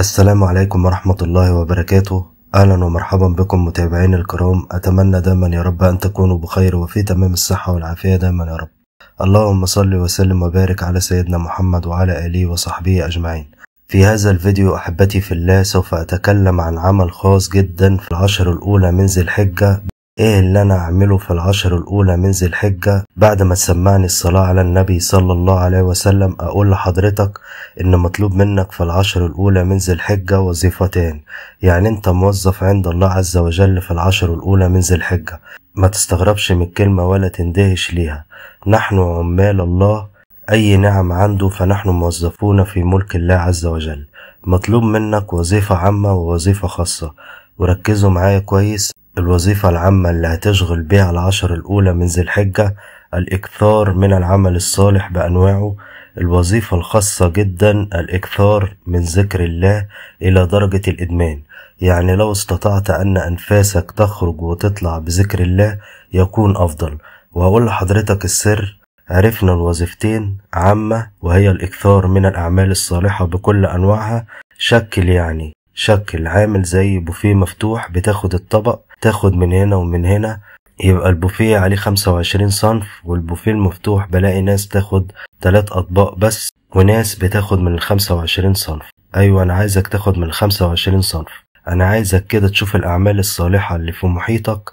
السلام عليكم ورحمة الله وبركاته أهلا ومرحبا بكم متابعين الكرام أتمنى دايما يا رب أن تكونوا بخير وفي تمام الصحة والعافية دايما يا رب اللهم صل وسلم وبارك على سيدنا محمد وعلى آله وصحبه أجمعين في هذا الفيديو أحبتي في الله سوف أتكلم عن عمل خاص جدا في العشر الأولى من ذي الحجة ايه اللي انا اعمله في العشر الاولى من ذي الحجة بعد ما تسمعني الصلاة على النبي صلى الله عليه وسلم اقول لحضرتك ان مطلوب منك في العشر الاولى من ذي الحجة وظيفتين يعني انت موظف عند الله عز وجل في العشر الاولى من ذي الحجة ما تستغربش من الكلمة ولا تندهش ليها نحن عمال الله اي نعم عنده فنحن موظفون في ملك الله عز وجل مطلوب منك وظيفة عامة ووظيفة خاصة وركزوا معايا كويس الوظيفة العامة اللي هتشغل بها العشر الأولى من ذي الحجة الإكثار من العمل الصالح بأنواعه الوظيفة الخاصة جدا الإكثار من ذكر الله إلى درجة الإدمان يعني لو استطعت أن أنفاسك تخرج وتطلع بذكر الله يكون أفضل وهقول لحضرتك السر عرفنا الوظيفتين عامة وهي الإكثار من الأعمال الصالحة بكل أنواعها شكل يعني شكل عامل زي بوفيه مفتوح بتاخد الطبق تاخد من هنا ومن هنا يبقى البوفيه عليه خمسة وعشرين صنف والبوفيه المفتوح بلاقي ناس تاخد تلات أطباق بس وناس بتاخد من الخمسة وعشرين صنف أيوة أنا عايزك تاخد من الخمسة وعشرين صنف أنا عايزك كده تشوف الأعمال الصالحة اللي في محيطك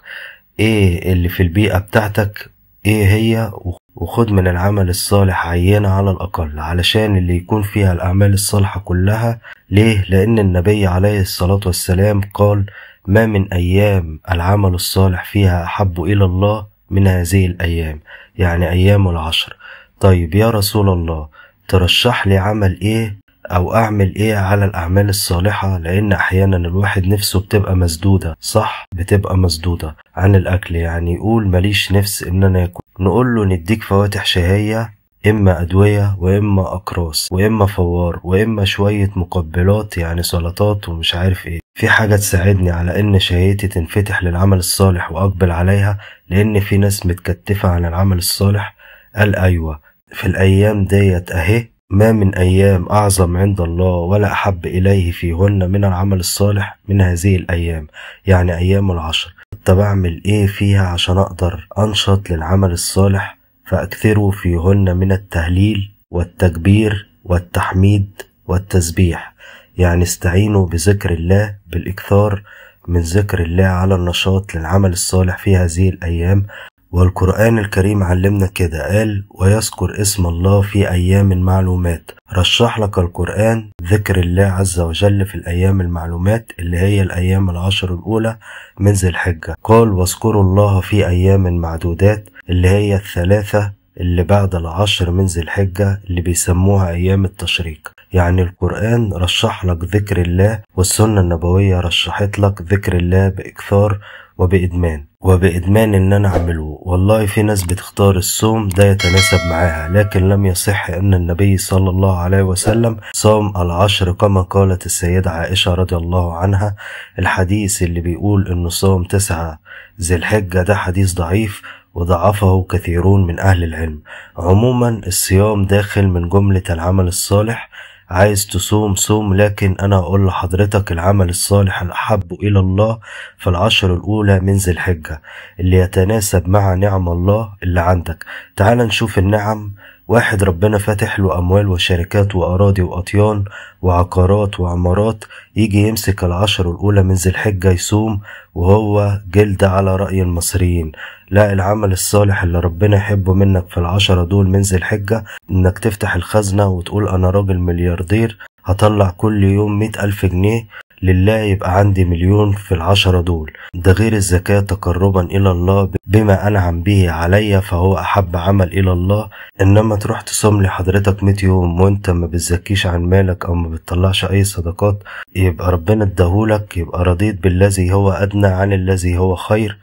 إيه اللي في البيئة بتاعتك إيه هي وخد من العمل الصالح عينة على الأقل علشان اللي يكون فيها الأعمال الصالحة كلها ليه؟ لأن النبي عليه الصلاة والسلام قال ما من أيام العمل الصالح فيها أحب إلى الله من هذه الأيام يعني أيام العشر طيب يا رسول الله ترشح لي عمل إيه أو أعمل إيه على الأعمال الصالحة لأن أحيانا الواحد نفسه بتبقى مسدودة صح بتبقى مسدودة عن الأكل يعني يقول ماليش نفس إن أنا أكل نقول له نديك فواتح شهية إما أدوية وإما أقراص وإما فوار وإما شوية مقبلات يعني سلطات ومش عارف إيه في حاجة تساعدني على إن شهيتي تنفتح للعمل الصالح وأقبل عليها لأن في ناس متكتفة عن العمل الصالح قال أيوة في الأيام ديت أهي ما من أيام أعظم عند الله ولا أحب إليه فيهن من العمل الصالح من هذه الأيام يعني أيام العشر طب أعمل إيه فيها عشان أقدر أنشط للعمل الصالح فأكثروا فيهن من التهليل والتكبير والتحميد والتسبيح يعني استعينوا بذكر الله بالإكثار من ذكر الله على النشاط للعمل الصالح في هذه الأيام والقرآن الكريم علمنا كده قال ويذكر اسم الله في أيام معلومات رشح لك القرآن ذكر الله عز وجل في الأيام المعلومات اللي هي الأيام العشر الأولى من ذي الحجة قال واذكروا الله في أيام معدودات اللي هي الثلاثة اللي بعد العشر من ذي الحجة اللي بيسموها أيام التشريق يعني القرآن رشح لك ذكر الله والسنة النبوية رشحت لك ذكر الله بإكثار وبإدمان وبإدمان إن أنا أعمله والله في ناس بتختار الصوم ده يتناسب معاها لكن لم يصح أن النبي صلى الله عليه وسلم صام العشر كما قالت السيدة عائشة رضي الله عنها الحديث اللي بيقول إنه صام تسعة ذي الحجة ده حديث ضعيف وضعفه كثيرون من أهل العلم عموما الصيام داخل من جملة العمل الصالح عايز تصوم صوم لكن أنا أقول لحضرتك العمل الصالح الأحب إلى الله في العشر الأولى من ذي الحجة اللي يتناسب مع نعم الله اللي عندك تعال نشوف النعم واحد ربنا فاتح له أموال وشركات وأراضي وأطيان وعقارات وعمارات يجي يمسك العشر الأولى من ذي الحجة يصوم وهو جلد على رأي المصريين لا العمل الصالح اللي ربنا يحبه منك في العشرة دول من ذي الحجة إنك تفتح الخزنة وتقول أنا راجل ملياردير هطلع كل يوم مئة ألف جنيه لله يبقى عندي مليون في العشرة دول ده غير الزكاة تقربا إلى الله بما أنعم به عليا فهو أحب عمل إلى الله إنما تروح تصوم لحضرتك ميت يوم وأنت ما بتزكيش عن مالك أو ما بتطلعش أي صدقات يبقى ربنا اداهولك يبقى رضيت بالذي هو أدنى عن الذي هو خير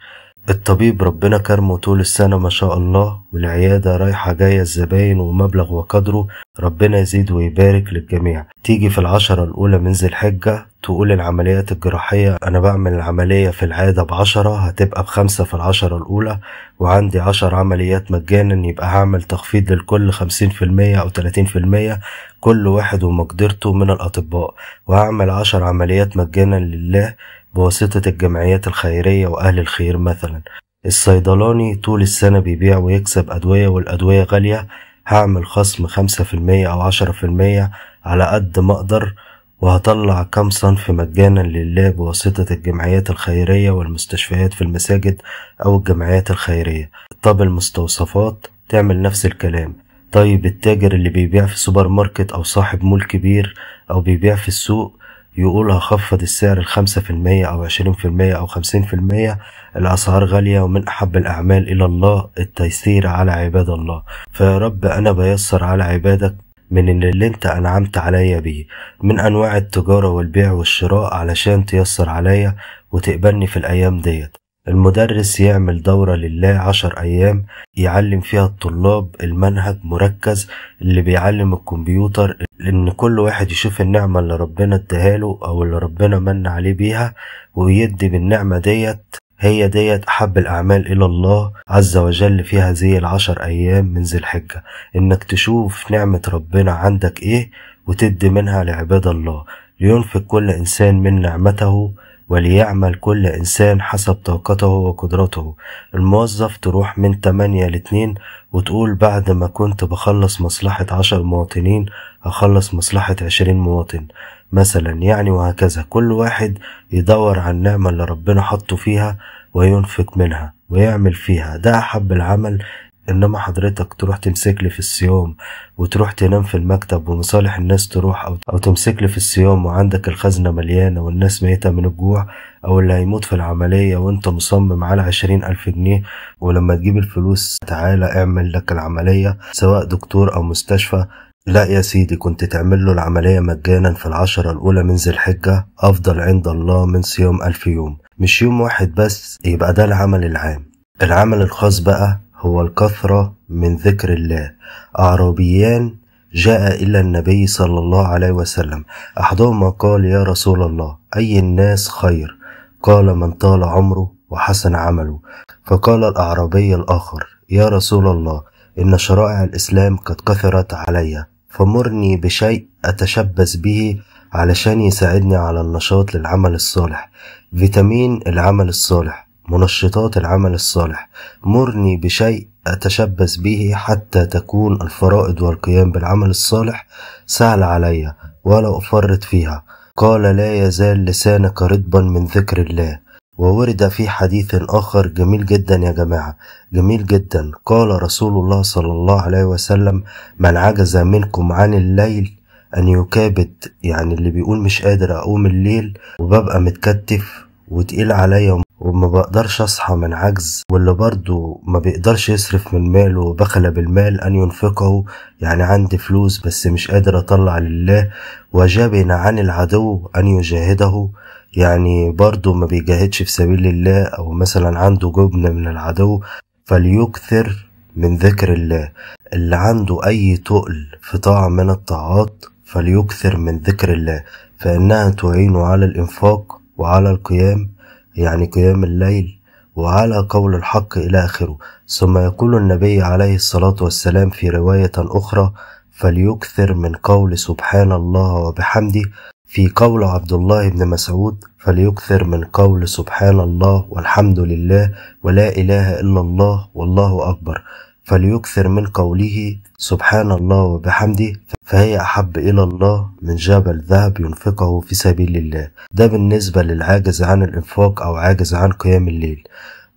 الطبيب ربنا كرمه طول السنة ما شاء الله والعيادة رايحة جاية الزباين ومبلغ وقدره ربنا يزيد ويبارك للجميع تيجي في العشرة الأولى من ذي الحجة تقول العمليات الجراحية أنا بعمل العملية في العادة بعشرة هتبقى بخمسة في العشرة الأولى وعندي عشر عمليات مجانا يبقى هعمل تخفيض للكل خمسين في المية أو تلاتين في المية كل واحد ومقدرته من الأطباء وهعمل عشر عمليات مجانا لله بواسطة الجمعيات الخيرية وأهل الخير مثلا الصيدلاني طول السنة بيبيع ويكسب أدوية والأدوية غالية هعمل خصم خمسة في المية أو عشرة في المية على قد ما أقدر وهطلع كم صنف مجانا لله بواسطة الجمعيات الخيرية والمستشفيات في المساجد أو الجمعيات الخيرية طب المستوصفات تعمل نفس الكلام طيب التاجر اللي بيبيع في سوبر ماركت أو صاحب مول كبير أو بيبيع في السوق يقول هخفض السعر الخمسة في المية أو عشرين في المية أو خمسين في المية الأسعار غالية ومن أحب الأعمال إلى الله التيسير على عباد الله فيا رب أنا بيسر على عبادك من اللي انت انعمت عليا بيه من انواع التجارة والبيع والشراء علشان تيسر عليا وتقبلني في الايام ديت المدرس يعمل دورة لله عشر أيام يعلم فيها الطلاب المنهج مركز اللي بيعلم الكمبيوتر لأن كل واحد يشوف النعمة اللي ربنا اداهاله أو اللي ربنا من عليه بيها ويدي بالنعمة ديت هي ديت أحب الأعمال إلى الله عز وجل في هذه العشر أيام من ذي الحجة إنك تشوف نعمة ربنا عندك إيه وتدي منها لعباد الله لينفق كل إنسان من نعمته وليعمل كل إنسان حسب طاقته وقدرته الموظف تروح من تمانية لاتنين وتقول بعد ما كنت بخلص مصلحة عشر مواطنين أخلص مصلحة عشرين مواطن مثلا يعني وهكذا كل واحد يدور على النعمة اللي ربنا حطه فيها وينفق منها ويعمل فيها ده أحب العمل انما حضرتك تروح تمسك لي في الصيام وتروح تنام في المكتب ومصالح الناس تروح او او تمسك لي في الصيام وعندك الخزنه مليانه والناس ميته من الجوع او اللي هيموت في العمليه وانت مصمم على عشرين الف جنيه ولما تجيب الفلوس تعالى اعمل لك العمليه سواء دكتور او مستشفى لا يا سيدي كنت تعمل له العملية مجانا في العشرة الأولى من ذي الحجة أفضل عند الله من صيام ألف يوم مش يوم واحد بس يبقى ده العمل العام العمل الخاص بقى هو الكثرة من ذكر الله أعرابيان جاء إلى النبي صلى الله عليه وسلم أحدهما قال يا رسول الله أي الناس خير قال من طال عمره وحسن عمله فقال الأعرابي الآخر يا رسول الله إن شرائع الإسلام قد كثرت علي فمرني بشيء أتشبث به علشان يساعدني على النشاط للعمل الصالح فيتامين العمل الصالح منشطات العمل الصالح مرني بشيء أتشبث به حتى تكون الفرائض والقيام بالعمل الصالح سهل علي ولا أفرط فيها قال لا يزال لسانك رطبا من ذكر الله وورد في حديث آخر جميل جدا يا جماعة جميل جدا قال رسول الله صلى الله عليه وسلم من عجز منكم عن الليل أن يكابد يعني اللي بيقول مش قادر أقوم الليل وببقى متكتف وتقيل عليا وما بقدرش أصحى من عجز واللي برضه ما بيقدرش يصرف من ماله وبخل بالمال أن ينفقه يعني عندي فلوس بس مش قادر أطلع لله وجبن عن العدو أن يجاهده يعني برضه ما بيجاهدش في سبيل الله أو مثلا عنده جبن من العدو فليكثر من ذكر الله اللي عنده أي تقل في طاعة من الطاعات فليكثر من ذكر الله فإنها تعينه على الإنفاق وعلى القيام يعني قيام الليل وعلى قول الحق إلى آخره ثم يقول النبي عليه الصلاة والسلام في رواية أخرى فليكثر من قول سبحان الله وبحمده في قول عبد الله بن مسعود فليكثر من قول سبحان الله والحمد لله ولا إله إلا الله والله أكبر فليكثر من قوله سبحان الله وبحمده فهي أحب إلى الله من جبل ذهب ينفقه في سبيل الله ده بالنسبة للعاجز عن الإنفاق أو عاجز عن قيام الليل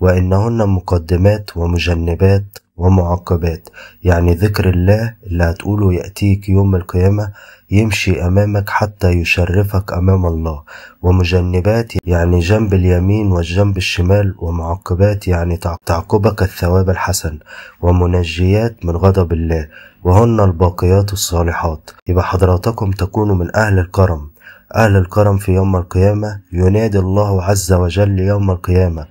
وإنهن مقدمات ومجنبات ومعقبات يعني ذكر الله اللي هتقوله يأتيك يوم القيامة يمشي أمامك حتى يشرفك أمام الله ومجنبات يعني جنب اليمين والجنب الشمال ومعقبات يعني تعقبك الثواب الحسن ومنجيات من غضب الله وهن الباقيات الصالحات يبقى حضراتكم تكونوا من أهل الكرم أهل الكرم في يوم القيامة ينادي الله عز وجل يوم القيامة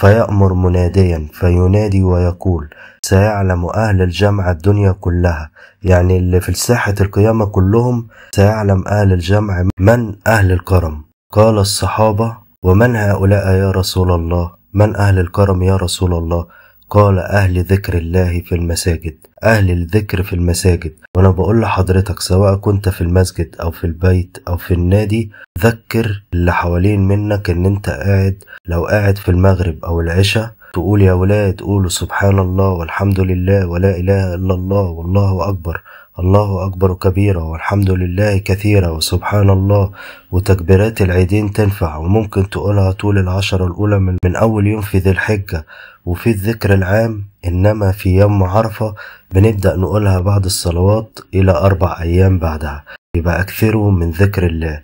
فيأمر مناديا فينادي ويقول سيعلم أهل الجمع الدنيا كلها يعني اللي في ساحة القيامة كلهم سيعلم أهل الجمع من أهل الكرم قال الصحابة ومن هؤلاء يا رسول الله من أهل الكرم يا رسول الله قال أهل ذكر الله في المساجد أهل الذكر في المساجد وأنا بقول لحضرتك سواء كنت في المسجد أو في البيت أو في النادي ذكر اللي حوالين منك إن أنت قاعد لو قاعد في المغرب أو العشاء تقول يا ولاد قولوا سبحان الله والحمد لله ولا إله إلا الله والله أكبر الله أكبر كبيرا والحمد لله كثيرا وسبحان الله وتكبيرات العيدين تنفع وممكن تقولها طول العشرة الأولى من, من أول يوم في ذي الحجة وفي الذكر العام إنما في يوم عرفة بنبدأ نقولها بعد الصلوات إلى أربع أيام بعدها يبقى أكثروا من ذكر الله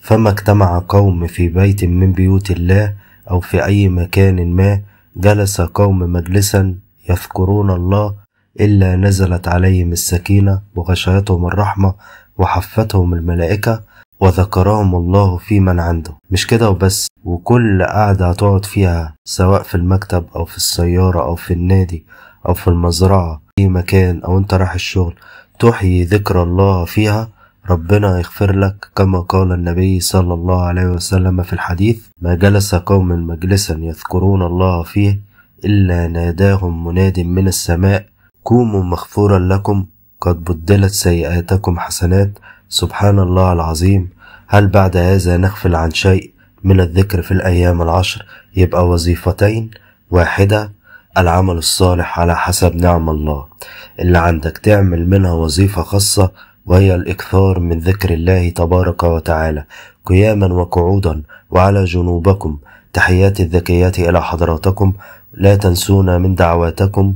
فما اجتمع قوم في بيت من بيوت الله أو في أي مكان ما جلس قوم مجلسا يذكرون الله إلا نزلت عليهم السكينة وغشيتهم الرحمة وحفتهم الملائكة وذكرهم الله في من عنده مش كده وبس وكل قعدة هتقعد فيها سواء في المكتب أو في السيارة أو في النادي أو في المزرعة أي مكان أو أنت رايح الشغل تحيي ذكر الله فيها ربنا يغفر لك كما قال النبي صلى الله عليه وسلم في الحديث ما جلس قوم مجلسا يذكرون الله فيه إلا ناداهم مناد من السماء كوموا مغفورا لكم قد بدلت سيئاتكم حسنات سبحان الله العظيم هل بعد هذا نغفل عن شيء من الذكر في الأيام العشر يبقى وظيفتين واحدة العمل الصالح على حسب نعم الله اللي عندك تعمل منها وظيفة خاصة وهي الإكثار من ذكر الله تبارك وتعالى قياما وقعودا وعلى جنوبكم تحيات الذكيات إلى حضراتكم لا تنسونا من دعواتكم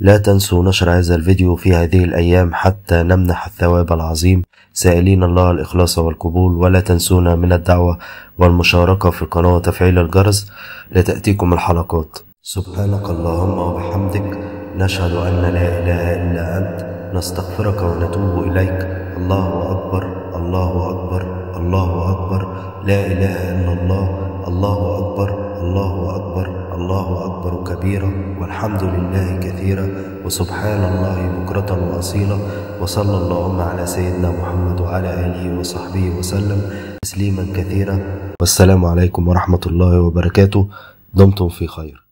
لا تنسوا نشر هذا الفيديو في هذه الأيام حتى نمنح الثواب العظيم سائلين الله الإخلاص والقبول ولا تنسونا من الدعوة والمشاركة في القناة وتفعيل الجرس لتأتيكم الحلقات سبحانك اللهم وبحمدك نشهد أن لا إله إلا أنت نستغفرك ونتوب إليك الله أكبر الله أكبر الله أكبر لا إله إلا الله الله أكبر الله أكبر الله أكبر كبيرا والحمد لله كثيرا وسبحان الله بكرة وأصيلا وصلى اللهم على سيدنا محمد وعلى آله وصحبه وسلم تسليما كثيرا والسلام عليكم ورحمة الله وبركاته دمتم في خير